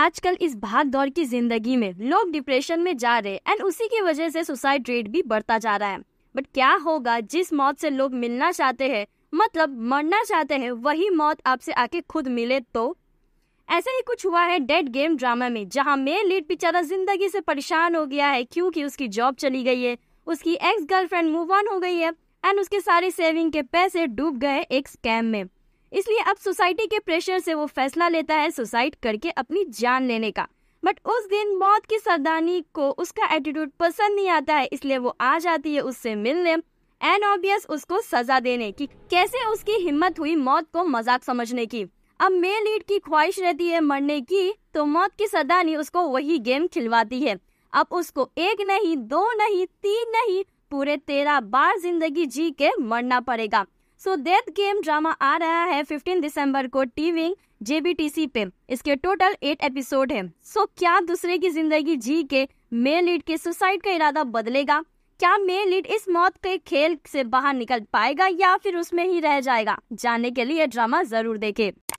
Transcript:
आजकल इस भाग दौड़ की जिंदगी में लोग डिप्रेशन में जा रहे एंड उसी की वजह से सुसाइड रेट भी बढ़ता जा रहा है बट क्या होगा जिस मौत से लोग मिलना चाहते हैं मतलब मरना चाहते हैं वही मौत आपसे आके खुद मिले तो ऐसा ही कुछ हुआ है डेड गेम ड्रामा में जहाँ मेन लीड बेचारा जिंदगी से परेशान हो गया है क्योंकि उसकी जॉब चली गई है उसकी एक्स गर्लफ्रेंड मूव ऑन हो गई है एंड उसके सारे सेविंग के पैसे डूब गए एक स्कैम में इसलिए अब सोसाइटी के प्रेशर से वो फैसला लेता है सुसाइड करके अपनी जान लेने का बट उस दिन मौत की सरदानी को उसका एटीट्यूड पसंद नहीं आता है इसलिए वो आ जाती है उससे मिलने एन ऑब्वियस उसको सजा देने की कैसे उसकी हिम्मत हुई मौत को मजाक समझने की अब मेल लीड की ख्वाहिश रहती है मरने की तो मौत की सदानी उसको वही गेम खिलवाती है अब उसको एक नहीं दो नहीं तीन नहीं पूरे तेरह बार जिंदगी जी के मरना पड़ेगा सो डेथ गेम ड्रामा आ रहा है 15 दिसंबर को टी विंग जेबीटीसी पे इसके टोटल एट एपिसोड है सो so, क्या दूसरे की जिंदगी जी के मे लीड के सुसाइड का इरादा बदलेगा क्या मे लीड इस मौत के खेल से बाहर निकल पाएगा या फिर उसमें ही रह जाएगा जानने के लिए ड्रामा जरूर देखें